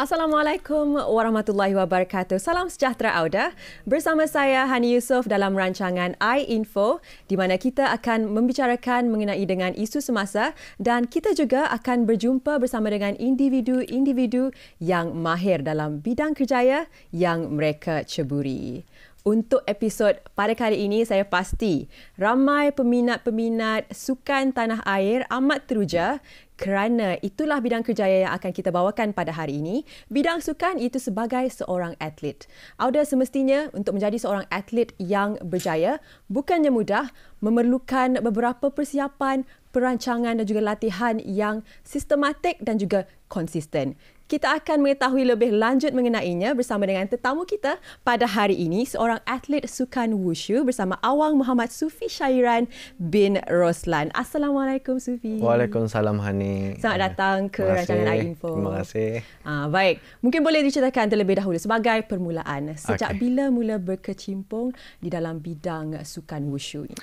Assalamualaikum warahmatullahi wabarakatuh. Salam sejahtera Auda. Bersama saya Hani Yusof dalam rancangan iInfo di mana kita akan membicarakan mengenai dengan isu semasa dan kita juga akan berjumpa bersama dengan individu-individu yang mahir dalam bidang kerjaya yang mereka ceburi. Untuk episod pada kali ini saya pasti ramai peminat-peminat sukan tanah air amat teruja kerana itulah bidang kerjaya yang akan kita bawakan pada hari ini. Bidang sukan itu sebagai seorang atlet. Auda semestinya untuk menjadi seorang atlet yang berjaya bukannya mudah memerlukan beberapa persiapan, perancangan dan juga latihan yang sistematik dan juga konsisten kita akan mengetahui lebih lanjut mengenainya bersama dengan tetamu kita pada hari ini, seorang atlet sukan wushu bersama Awang Muhammad Sufi Syairan bin Roslan. Assalamualaikum Sufi. Waalaikumsalam Hani. Selamat datang ke Rancangan kasih. Info. Terima kasih. Ha, baik, mungkin boleh diceritakan terlebih dahulu sebagai permulaan. Sejak okay. bila mula berkecimpung di dalam bidang sukan wushu ini?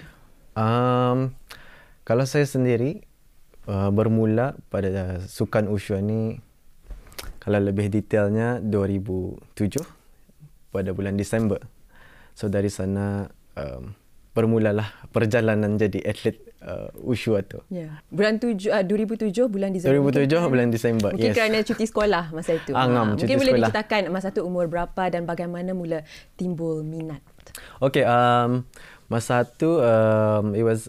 Um, kalau saya sendiri, uh, bermula pada sukan wushu ini kalau lebih detailnya 2007 pada bulan Disember. So dari sana um, bermulalah perjalanan jadi atlet uh, ushu atau. Yeah. Bulan 7 uh, 2007 bulan Disember. 2007 mungkin, bulan Disember. Mungkin yes. kerana cuti sekolah masa itu. Angam, ah, ha, ah, cuti mungkin sekolah. boleh diceritakan masa itu umur berapa dan bagaimana mula timbul minat. Okay, um, masa itu um, it was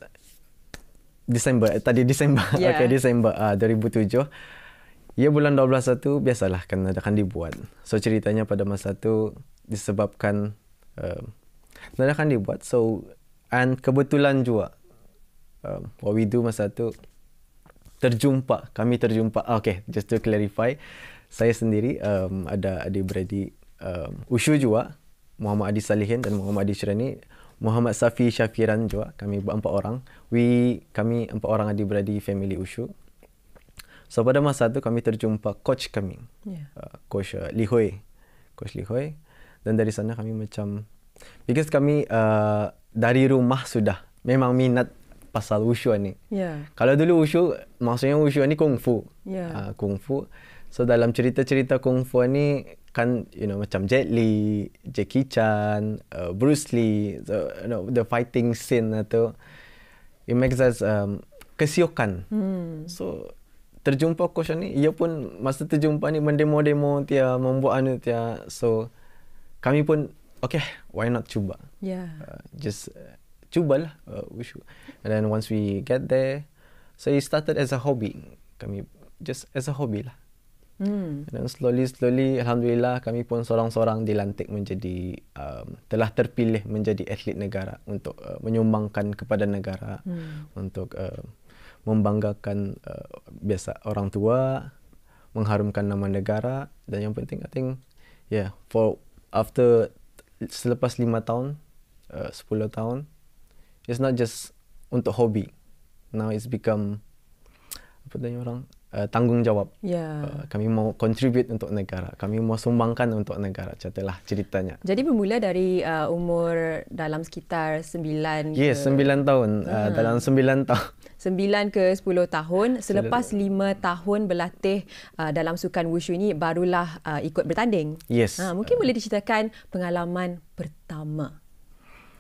Disember tadi Disember. Yeah. Okay, Disember ah, uh, 2007. Ia ya, bulan 12 tu biasalah kan akan dibuat. So ceritanya pada masa tu disebabkan uh, um, nak akan dibuat. So and kebetulan juga uh, what we do masa tu terjumpa kami terjumpa ah, okay just to clarify saya sendiri um, ada adik beradik um, Ushu juga Muhammad Adi Salihin dan Muhammad Adi Shirani Muhammad Safi Shafiran juga kami empat orang we kami empat orang adik beradik family Ushu So pada masa tu kami terjumpa coach kami. Yeah. Uh, coach uh, Li Hui. Coach Li Hui. Dan dari sana kami macam because kami uh, dari rumah sudah memang minat pasal wushu ni. Yeah. Kalau dulu wushu maksudnya wushu ni kungfu. Yeah. Ya. Uh, fu. So dalam cerita-cerita kung fu ni kan you know macam Jet Li, Jackie Chan, uh, Bruce Lee, so, you know the fighting scene atau it makes us um, kesiokan. Hmm. So terjumpa coach ni ia pun masa terjumpa ni mendemo-demo dia membuat anu dia so kami pun okay why not cuba yeah uh, just uh, lah uh, and then once we get there so it started as a hobby kami just as a hobby lah Hmm. Dan slowly slowly alhamdulillah kami pun seorang-seorang dilantik menjadi um, telah terpilih menjadi atlet negara untuk uh, menyumbangkan kepada negara hmm. untuk uh, membanggakan uh, biasa orang tua, mengharumkan nama negara dan yang penting I think yeah for after selepas 5 tahun, eh, uh, 10 tahun it's not just untuk hobi. Now it's become apa tanya orang uh, tanggungjawab. Yeah. Ya. Uh, kami mau contribute untuk negara. Kami mau sumbangkan untuk negara. Catalah ceritanya. Jadi bermula dari uh, umur dalam sekitar sembilan Yes, ke... 9 tahun. Uh-huh. Uh, dalam sembilan tahun Sembilan ke sepuluh tahun selepas lima tahun berlatih uh, dalam sukan wushu ini barulah uh, ikut bertanding. Yes. Ha, mungkin boleh diceritakan pengalaman pertama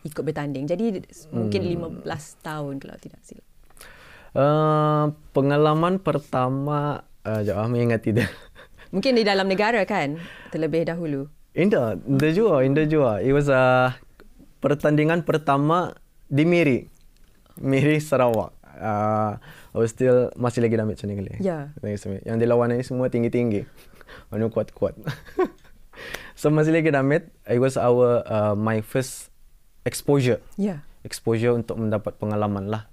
ikut bertanding. Jadi mungkin hmm. lima belas tahun kalau tidak silap. Uh, pengalaman pertama uh, jawab ah, mengingat tidak. Mungkin di dalam negara kan terlebih dahulu. Indah, indah juga, indah juga. It was a uh, pertandingan pertama di Miri, Miri Sarawak uh, I was still masih lagi damage ni kali. Ya. Yeah. Yang lawan ni semua tinggi-tinggi. Anu kuat-kuat. so masih lagi damage. It was our uh, my first exposure. Ya. Yeah. Exposure untuk mendapat pengalaman lah.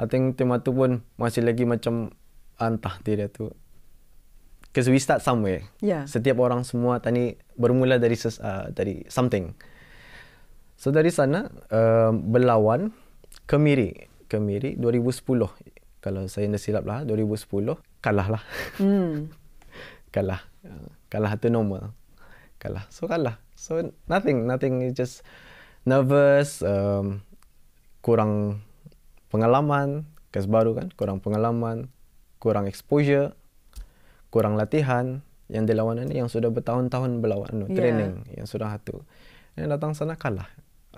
I think tema tu pun masih lagi macam antah dia tu. Because we start somewhere. Yeah. Setiap orang semua tadi bermula dari ses, uh, dari something. So dari sana uh, berlawan kemiri. Kemiri 2010 kalau saya tidak silap lah 2010 kalah lah hmm. kalah kalah itu normal kalah so kalah so nothing nothing It's just nervous um, kurang pengalaman kes baru kan kurang pengalaman kurang exposure kurang latihan yang dilawan ini yang sudah bertahun-tahun berlawan no, ya. training yeah. yang sudah satu yang datang sana kalah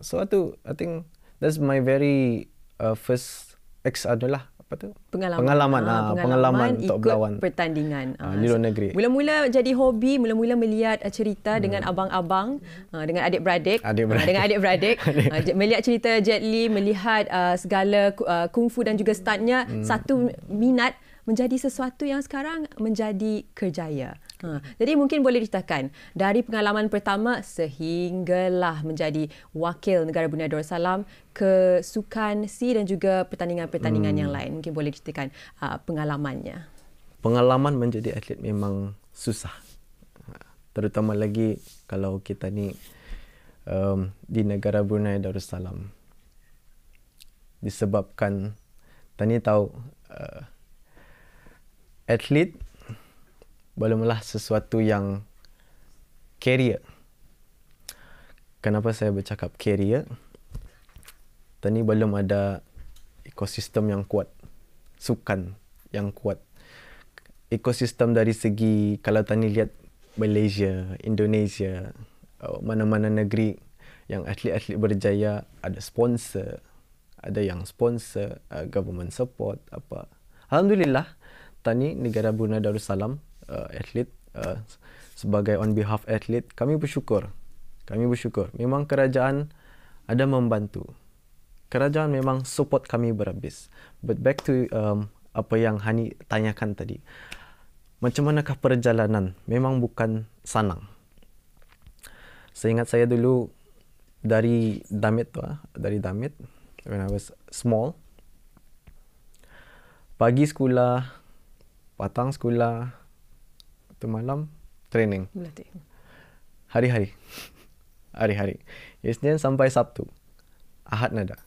so itu I think that's my very uh, first ex adalah apa tu pengalaman pengalaman, ha, pengalaman, pengalaman ikut untuk berlawan pertandingan ha, di luar negeri mula-mula jadi hobi mula-mula melihat cerita hmm. dengan abang-abang dengan adik-beradik, adik-beradik. dengan adik-beradik melihat cerita Jet Li melihat uh, segala uh, kungfu dan juga stuntnya hmm. satu minat menjadi sesuatu yang sekarang menjadi kerjaya Ha, jadi mungkin boleh ditakan dari pengalaman pertama sehinggalah menjadi wakil negara Brunei Darussalam ke sukan C dan juga pertandingan-pertandingan hmm. yang lain. Mungkin boleh ditakan uh, pengalamannya. Pengalaman menjadi atlet memang susah. Ha, terutama lagi kalau kita ni um, di negara Brunei Darussalam. Disebabkan, Tani tahu, uh, atlet belumlah sesuatu yang career. Kenapa saya bercakap career? Tadi belum ada ekosistem yang kuat, sukan yang kuat. Ekosistem dari segi kalau tadi lihat Malaysia, Indonesia, uh, mana-mana negeri yang atlet-atlet berjaya ada sponsor, ada yang sponsor, uh, government support apa. Alhamdulillah, tani negara Brunei Darussalam uh, atlet uh, sebagai on behalf atlet kami bersyukur kami bersyukur memang kerajaan ada membantu kerajaan memang support kami berhabis but back to um, apa yang Hani tanyakan tadi macam manakah perjalanan memang bukan senang saya ingat saya dulu dari Damit tu ah, dari Damit when I was small pagi sekolah patang sekolah satu malam training. Hari-hari. Hari-hari. Isnin sampai Sabtu. Ahad nada.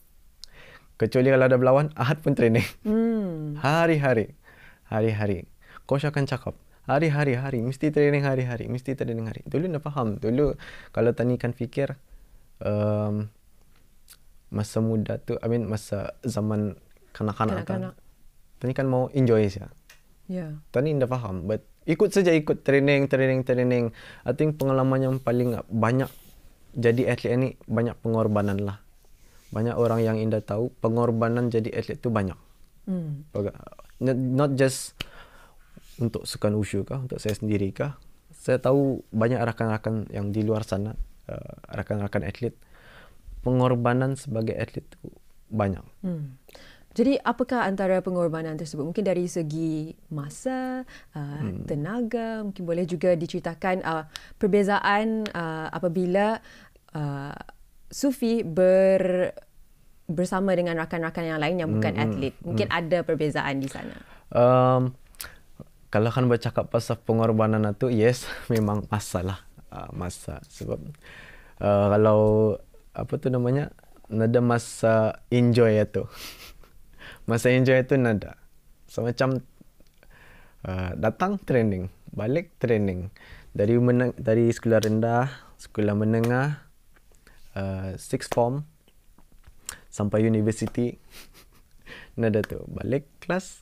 Kecuali kalau ada berlawan, Ahad pun training. hari hmm. Hari-hari. Hari-hari. Coach akan cakap. Hari-hari, hari. Mesti training hari-hari. Mesti training hari. Dulu nak faham. Dulu kalau Tani kan fikir, um, masa muda tu, I mean masa zaman kanak-kanak. Kan, kanak-kanak. Tani kan mau enjoy saja. Yeah. Tani dah faham. But ikut saja ikut training training training I think pengalaman yang paling banyak jadi atlet ini banyak pengorbanan lah banyak orang yang indah tahu pengorbanan jadi atlet tu banyak hmm. not, not just untuk sukan usia kah untuk saya sendiri kah saya tahu banyak rakan-rakan yang di luar sana uh, rakan-rakan atlet pengorbanan sebagai atlet tu banyak hmm. Jadi apakah antara pengorbanan tersebut? Mungkin dari segi masa, uh, hmm. tenaga, mungkin boleh juga diceritakan uh, perbezaan uh, apabila uh, Sufi ber bersama dengan rakan-rakan yang lain yang bukan hmm. hmm atlet. Hmm. Mungkin hmm. ada perbezaan di sana. Um, kalau kan bercakap pasal pengorbanan itu, yes, memang masalah masa sebab uh, kalau apa tu namanya, ada masa enjoy itu. Masa enjoy tu nada. So macam uh, datang training, balik training. Dari menang dari sekolah rendah, sekolah menengah, uh, sixth form sampai university nada tu, balik kelas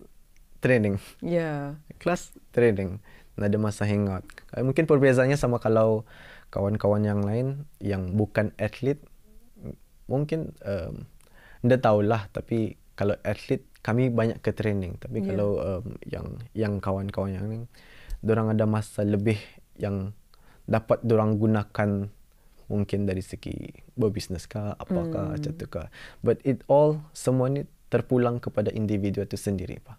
training. Ya. Yeah. Kelas training. Nada masa hangout. Eh, mungkin perbezaannya sama kalau kawan-kawan yang lain yang bukan atlet mungkin um, anda tahulah tapi kalau atlet kami banyak ke training tapi yeah. kalau um, yang yang kawan-kawan yang ni orang ada masa lebih yang dapat orang gunakan mungkin dari segi berbisnes ke apakah mm. macam tu ke but it all semua ni terpulang kepada individu itu sendiri pa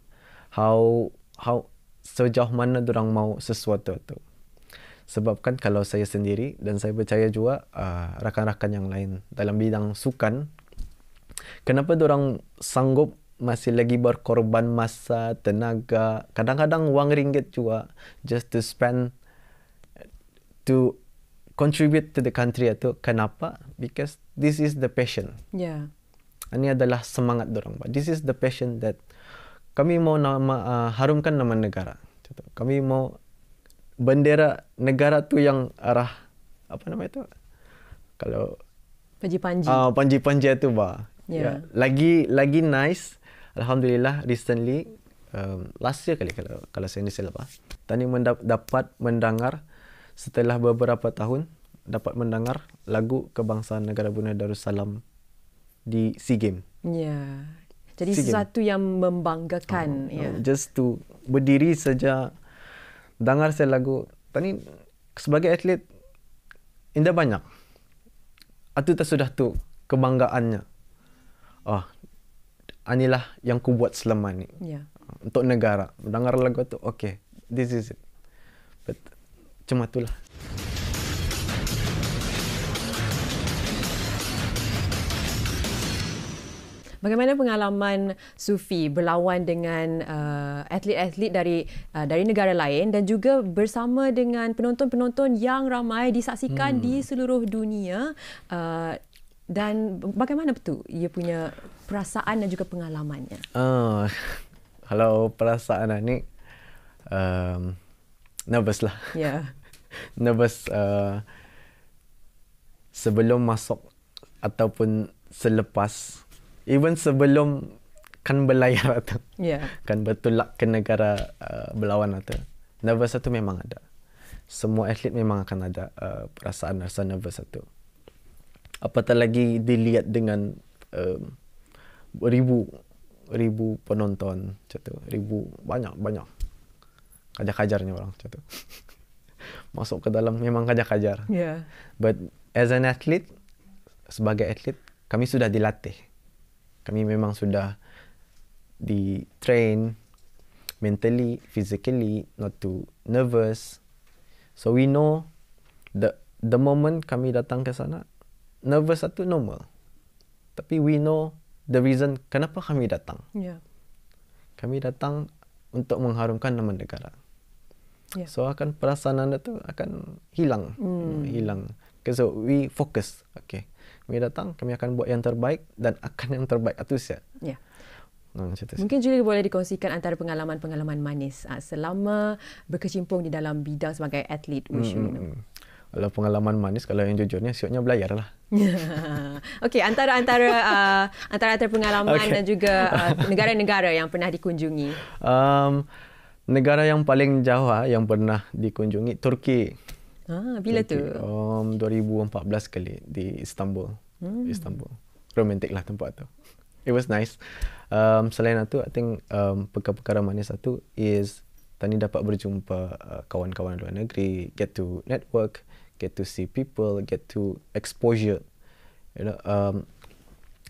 how how sejauh mana orang mau sesuatu tu sebabkan kalau saya sendiri dan saya percaya juga uh, rakan-rakan yang lain dalam bidang sukan kenapa orang sanggup masih lagi berkorban masa, tenaga, kadang-kadang wang ringgit juga just to spend to contribute to the country itu kenapa? Because this is the passion. Yeah. Ini adalah semangat orang. This is the passion that kami mau nama uh, harumkan nama negara. Kami mau bendera negara tu yang arah apa nama itu? Kalau panji-panji. Ah, uh, panji-panji itu ba. Yeah. yeah. Lagi lagi nice. Alhamdulillah recently um, last year kali kalau kalau saya ni saya lepas. Tani mendap, dapat mendengar setelah beberapa tahun dapat mendengar lagu kebangsaan negara Brunei Darussalam di SEA Game. Ya. Yeah. Jadi SEA sesuatu Game. yang membanggakan. Oh, yeah. Oh, just to berdiri saja dengar saya lagu. tadi sebagai atlet indah banyak. Atu tak sudah tu kebanggaannya oh, anilah yang ku buat selama ni. Yeah. Untuk negara. Mendengar lagu tu, okay, this is it. But, cuma itulah. Bagaimana pengalaman Sufi berlawan dengan uh, atlet-atlet dari uh, dari negara lain dan juga bersama dengan penonton-penonton yang ramai disaksikan hmm. di seluruh dunia? Uh, dan bagaimana betul ia punya perasaan dan juga pengalamannya? Uh, kalau perasaan ni um, nervous lah. Yeah. nervous uh, sebelum masuk ataupun selepas. Even sebelum kan berlayar atau yeah. kan bertolak ke negara uh, berlawan atau nervous itu memang ada. Semua atlet memang akan ada uh, perasaan rasa nervous itu apatah lagi dilihat dengan um, ribu ribu penonton contoh ribu banyak banyak kajar-kajarnya orang contoh masuk ke dalam memang kajar-kajar yeah. but as an athlete sebagai atlet kami sudah dilatih kami memang sudah di train mentally physically not to nervous so we know the the moment kami datang ke sana nervous satu normal. Tapi we know the reason kenapa kami datang. Yeah. Kami datang untuk mengharumkan nama negara. Yeah. So akan perasaan anda tu akan hilang, mm. hilang. So we focus. Okay. Kami datang, kami akan buat yang terbaik dan akan yang terbaik atas ya. Yeah. Hmm, Mungkin Julie boleh dikongsikan antara pengalaman-pengalaman manis ah, selama berkecimpung di dalam bidang sebagai atlet. Mm, mm, mm kalau pengalaman manis kalau yang jujurnya syoknya belayar lah okay antara antara uh, antara antara pengalaman okay. dan juga uh, negara-negara yang pernah dikunjungi um, negara yang paling jauh ah, yang pernah dikunjungi Turki ah, bila Turki. tu um, 2014 kali di Istanbul hmm. Istanbul romantik lah tempat tu it was nice um, selain itu I think um, perkara-perkara manis satu is tadi dapat berjumpa uh, kawan-kawan luar negeri, get to network, uh, get to see people, get to exposure. You know, um,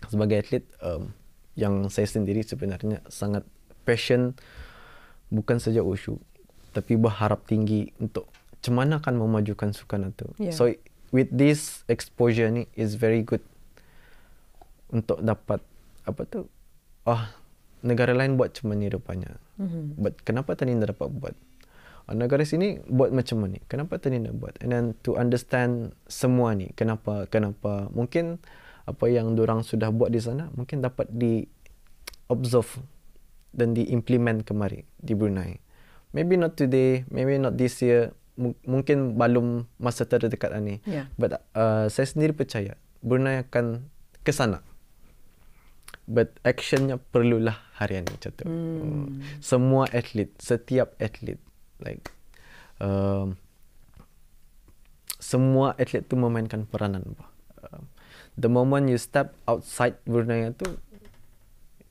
sebagai atlet um, yang saya sendiri sebenarnya sangat passion bukan saja usyu, tapi berharap tinggi untuk cemana akan memajukan sukan itu. Yeah. So with this exposure ni is very good untuk dapat apa tu? Oh, negara lain buat cuma ni rupanya. Mm-hmm. But kenapa tadi dapat buat? negara sini buat macam mana Kenapa tadi nak buat? And then to understand semua ni, kenapa, kenapa, mungkin apa yang orang sudah buat di sana, mungkin dapat di observe dan diimplement kemari di Brunei. Maybe not today, maybe not this year, m- mungkin belum masa terdekat ini. Yeah. But uh, saya sendiri percaya Brunei akan ke sana. But actionnya perlulah hari ini. Hmm. hmm. Semua atlet, setiap atlet, like um, semua atlet tu memainkan peranan apa. Uh, the moment you step outside Brunei tu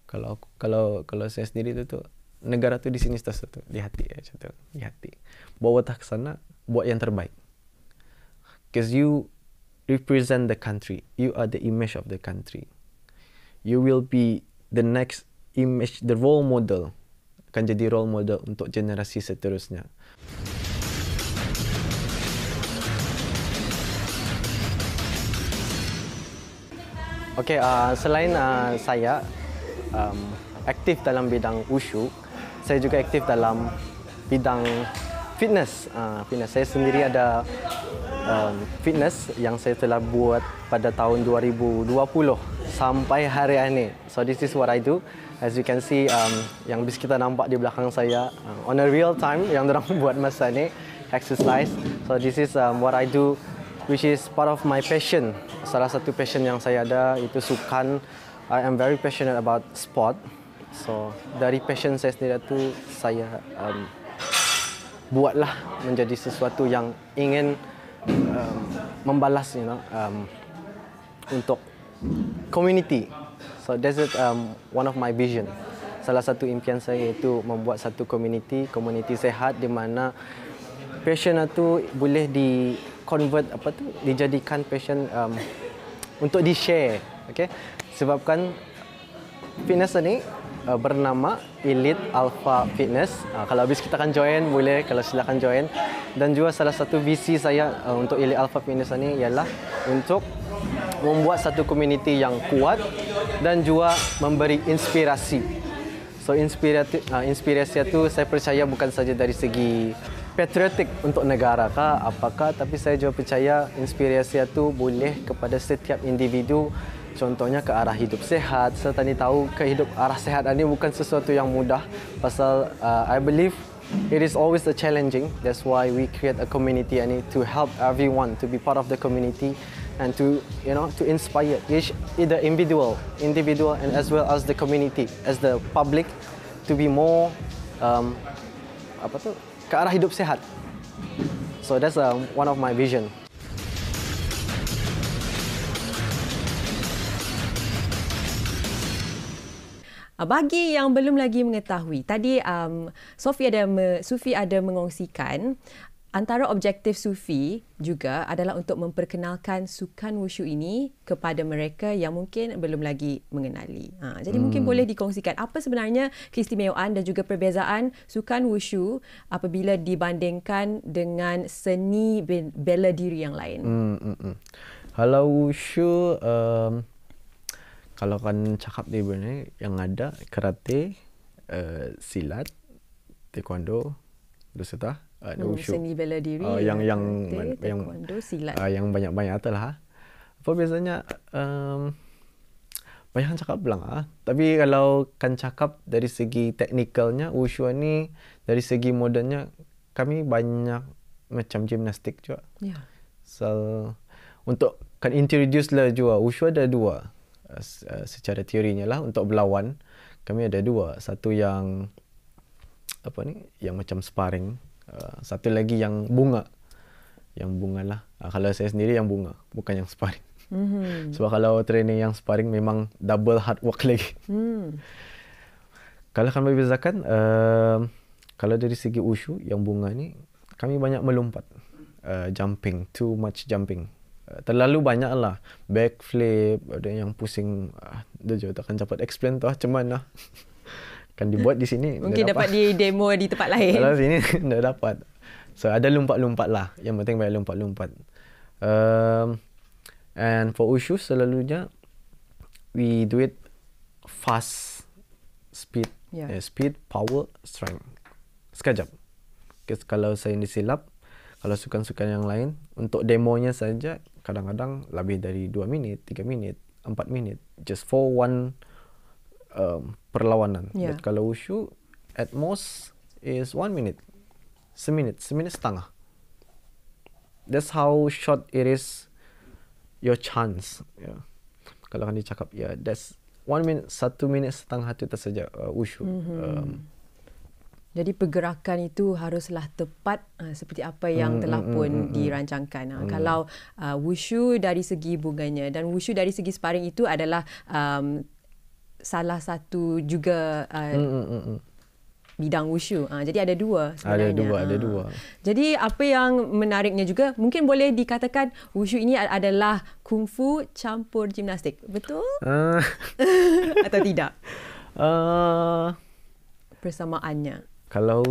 kalau kalau kalau saya sendiri tu tu negara tu di sini status tu di hati ya eh, contoh di hati. Bawa tak sana buat yang terbaik. Because you represent the country. You are the image of the country. You will be the next image, the role model akan jadi role model untuk generasi seterusnya. Okey, uh, selain uh, saya um, aktif dalam bidang ushu, saya juga aktif dalam bidang fitness. Uh, fitness saya sendiri ada um, fitness yang saya telah buat pada tahun 2020 sampai hari ini. So this is what I do. As you can see, um, yang bis kita nampak di belakang saya uh, on a real time yang orang buat masa ni exercise. So this is um, what I do, which is part of my passion. Salah satu passion yang saya ada itu sukan. I am very passionate about sport. So dari passion saya sendiri tu saya um, buatlah menjadi sesuatu yang ingin um, membalas, you know, um, untuk community So that's it, um, one of my vision. Salah satu impian saya itu membuat satu community, community sehat di mana passion itu boleh di convert apa tu dijadikan passion um, untuk di share. Okay? Sebabkan fitness ini uh, bernama Elite Alpha Fitness. Uh, kalau habis kita akan join, boleh kalau silakan join. Dan juga salah satu visi saya uh, untuk Elite Alpha Fitness ini ialah untuk membuat satu community yang kuat, dan juga memberi inspirasi. So inspirasi uh, ah, inspirasi itu saya percaya bukan saja dari segi patriotik untuk negara kah apakah tapi saya juga percaya inspirasi itu boleh kepada setiap individu contohnya ke arah hidup sehat saya tadi tahu ke hidup arah sehat ini bukan sesuatu yang mudah pasal uh, I believe It is always a challenging. That's why we create a community and to help everyone to be part of the community and to you know to inspire each either individual individual and as well as the community as the public to be more um, apa tu ke arah hidup sehat so that's um, one of my vision ah, bagi yang belum lagi mengetahui tadi um, Sofia ada Sufi ada mengongsikan Antara objektif Sufi juga adalah untuk memperkenalkan sukan wushu ini kepada mereka yang mungkin belum lagi mengenali. Ha, jadi hmm. mungkin boleh dikongsikan apa sebenarnya keistimewaan dan juga perbezaan sukan wushu apabila dibandingkan dengan seni bela diri yang lain. Hmm, hmm, hmm. Kalau wushu, um, kalau kan cakap ni sebenarnya yang ada karate, uh, silat, taekwondo, lusutah, uh, no hmm, seni bela diri uh, yang ya, yang te, yang taekwondo uh, yang banyak-banyak lah. apa biasanya um, banyak yang cakap bilang ah tapi kalau kan cakap dari segi teknikalnya wushu ni dari segi modernnya kami banyak macam gimnastik juga yeah. so untuk kan introduce lah juga wushu ada dua uh, uh, secara teorinya lah untuk berlawan kami ada dua satu yang apa ni yang macam sparring Ah, satu lagi yang bunga yang bunga lah uh, kalau saya sendiri yang bunga bukan yang sparring mm-hmm. sebab kalau training yang sparring memang double hard work lagi mm. kalau kami bezakan uh, kalau dari segi ushu yang bunga ni kami banyak melompat uh, jumping too much jumping terlalu banyak lah backflip ada yang pusing ah, dia juga takkan dapat explain tu ah, macam mana lah. kan dibuat di sini mungkin dapat. dapat di demo di tempat lain kalau sini tak dapat so ada lompat-lompat lah yang penting banyak lompat-lompat um, and for wushu selalunya we do it fast speed yeah. Yeah, speed power strength sekejap Because kalau saya disilap, kalau sukan-sukan yang lain untuk demonya saja kadang-kadang lebih dari 2 minit 3 minit 4 minit just for one um, perlawanan. Yeah. But kalau wushu, at most is one minute, seminit, seminit setengah. That's how short it is your chance. Yeah. Kalau kan dia cakap, yeah, that's one minute, satu minit setengah itu saja uh, wushu. Mm-hmm. Um, jadi pergerakan itu haruslah tepat uh, seperti apa yang mm, telah mm, pun mm, mm, mm, dirancangkan. Uh, mm. Kalau uh, wushu dari segi bunganya dan wushu dari segi sparring itu adalah um, salah satu juga uh, mm, mm, mm, mm. bidang wushu. Uh, jadi ada dua sebenarnya. Ada dua, uh. ada dua. Jadi apa yang menariknya juga mungkin boleh dikatakan wushu ini adalah kungfu campur gimnastik. Betul? Uh. Atau tidak? Uh. Persamaannya. Kalau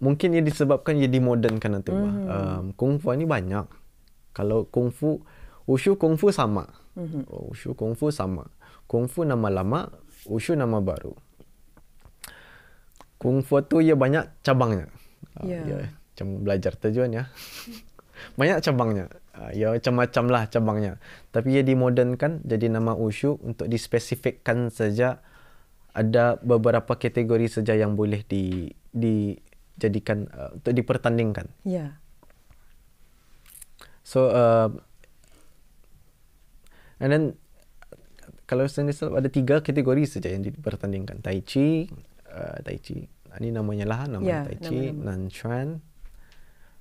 mungkin ia disebabkan ia dimodernkan atau mm-hmm. apa. Um, kungfu ini banyak. Kalau kungfu, wushu kungfu sama. Mm-hmm. Wushu kungfu sama. Kung Fu nama lama, Wushu nama baru. Kung Fu tu ia banyak cabangnya. Yeah. Ya. Macam belajar tujuan ya. banyak cabangnya. Ah, ia macam-macam lah cabangnya. Tapi ia dimodernkan jadi nama Wushu untuk dispesifikkan saja ada beberapa kategori saja yang boleh di dijadikan uh, untuk dipertandingkan. Ya. Yeah. So uh, and then kalau standard silat ada tiga kategori saja yang dipertandingkan tai chi uh, tai chi ini namanya lah nama yeah, tai chi nan chuan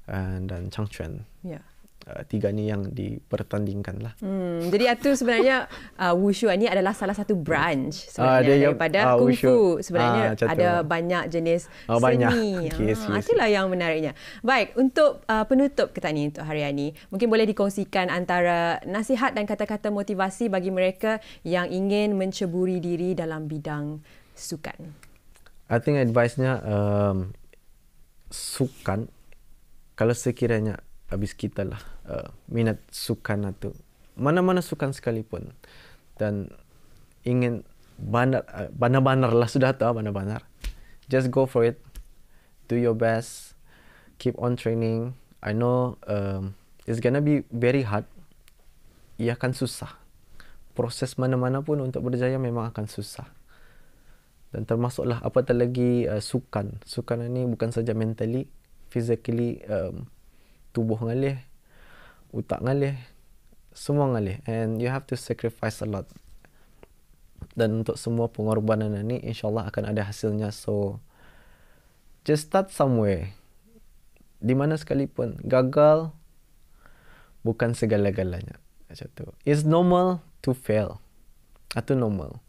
uh, dan chang chuan yeah uh, tiga ni yang dipertandingkan lah. Hmm. Jadi itu sebenarnya uh, Wushu ini adalah salah satu branch ah, sebenarnya uh, dia daripada uh, Kung Fu. Sebenarnya uh, ada banyak jenis uh, seni. Banyak. Okay, uh, see, itulah see. yang menariknya. Baik, untuk uh, penutup kita ni untuk hari ini, mungkin boleh dikongsikan antara nasihat dan kata-kata motivasi bagi mereka yang ingin menceburi diri dalam bidang sukan. I think advice-nya um, sukan kalau sekiranya habis kita lah uh, minat sukan atau mana-mana sukan sekalipun dan ingin banar uh, banar-banar lah sudah tahu banar-banar just go for it do your best keep on training I know um, it's gonna be very hard ia akan susah proses mana-mana pun untuk berjaya memang akan susah dan termasuklah apatah lagi uh, sukan sukan ini bukan saja mentally physically um, tubuh ngalih utak ngalih semua ngalih and you have to sacrifice a lot dan untuk semua pengorbanan ini insyaallah akan ada hasilnya so just start somewhere di mana sekalipun gagal bukan segala-galanya macam tu it's normal to fail atau normal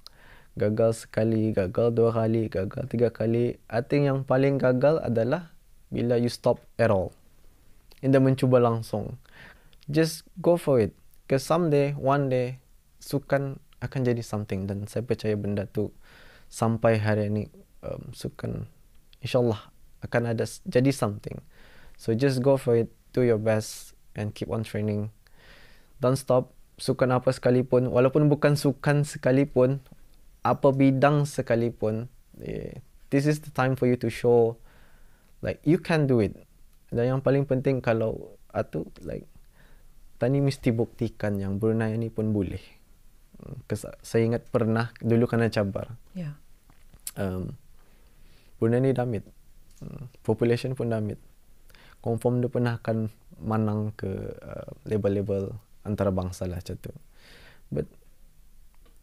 gagal sekali gagal dua kali gagal tiga kali i think yang paling gagal adalah bila you stop at all anda mencuba langsung. Just go for it. Because someday, one day, sukan akan jadi something. Dan saya percaya benda tu sampai hari ini um, sukan insyaAllah akan ada jadi something. So just go for it. Do your best and keep on training. Don't stop. Sukan apa sekalipun. Walaupun bukan sukan sekalipun. Apa bidang sekalipun. Yeah. This is the time for you to show like you can do it. Dan yang paling penting kalau atau like tani mesti buktikan yang Brunei ni pun boleh. Hmm, kes, saya ingat pernah dulu kena cabar. Ya. Yeah. Um, Brunei ni damit. Hmm, population pun damit. Confirm dia pernah akan manang ke uh, level level-level antarabangsa lah macam tu. But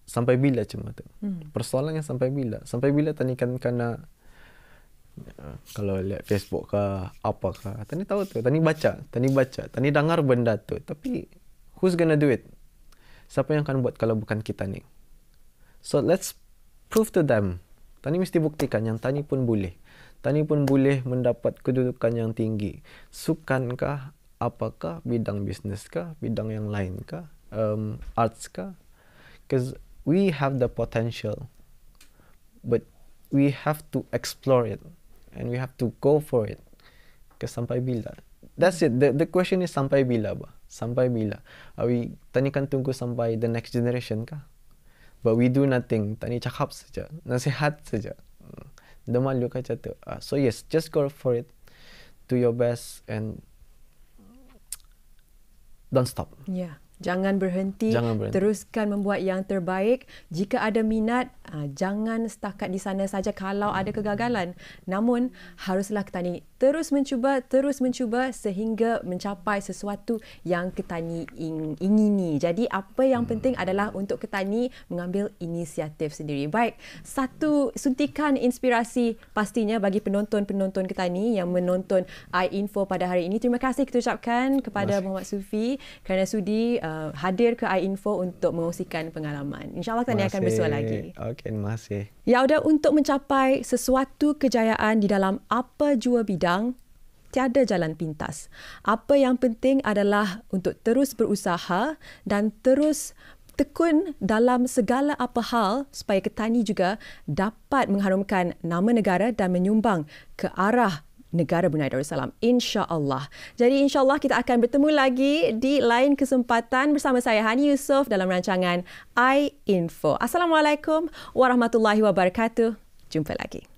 sampai bila macam tu? Hmm. Persoalannya sampai bila? Sampai bila tani kan kena Ah, kalau lihat Facebook ke apa ke tani tahu tu tani baca tani baca tani dengar benda tu tapi who's gonna do it siapa yang akan buat kalau bukan kita ni so let's prove to them tani mesti buktikan yang tani pun boleh tani pun boleh mendapat kedudukan yang tinggi sukankah apakah bidang bisnes kah bidang yang lain kah um, arts kah because we have the potential but we have to explore it and we have to go for it cause sampai bila that's it the, the question is sampai bila ba sampai bila are we tanikan tunggu sampai the next generation kah but we do nothing tani cakap saja nasihat saja Dema hmm. luka cata. Uh, so yes, just go for it. Do your best and don't stop. Yeah. Jangan berhenti, jangan berhenti, teruskan membuat yang terbaik. Jika ada minat, ah, jangan setakat di sana saja kalau ada kegagalan. Namun, haruslah kita terus mencuba, terus mencuba sehingga mencapai sesuatu yang ketani ingini. Jadi apa yang hmm. penting adalah untuk ketani mengambil inisiatif sendiri. Baik, satu suntikan inspirasi pastinya bagi penonton-penonton ketani yang menonton iInfo pada hari ini. Terima kasih kita ucapkan kepada Muhammad Sufi kerana sudi uh, hadir ke iInfo untuk mengusikan pengalaman. InsyaAllah ketani akan bersua lagi. Okay terima kasih. Yauda untuk mencapai sesuatu kejayaan di dalam apa jua bidang, tiada jalan pintas. Apa yang penting adalah untuk terus berusaha dan terus tekun dalam segala apa hal supaya ketani juga dapat mengharumkan nama negara dan menyumbang ke arah negara Brunei Darussalam insya-Allah. Jadi insya-Allah kita akan bertemu lagi di lain kesempatan bersama saya Hani Yusof dalam rancangan iInfo. Assalamualaikum warahmatullahi wabarakatuh. Jumpa lagi.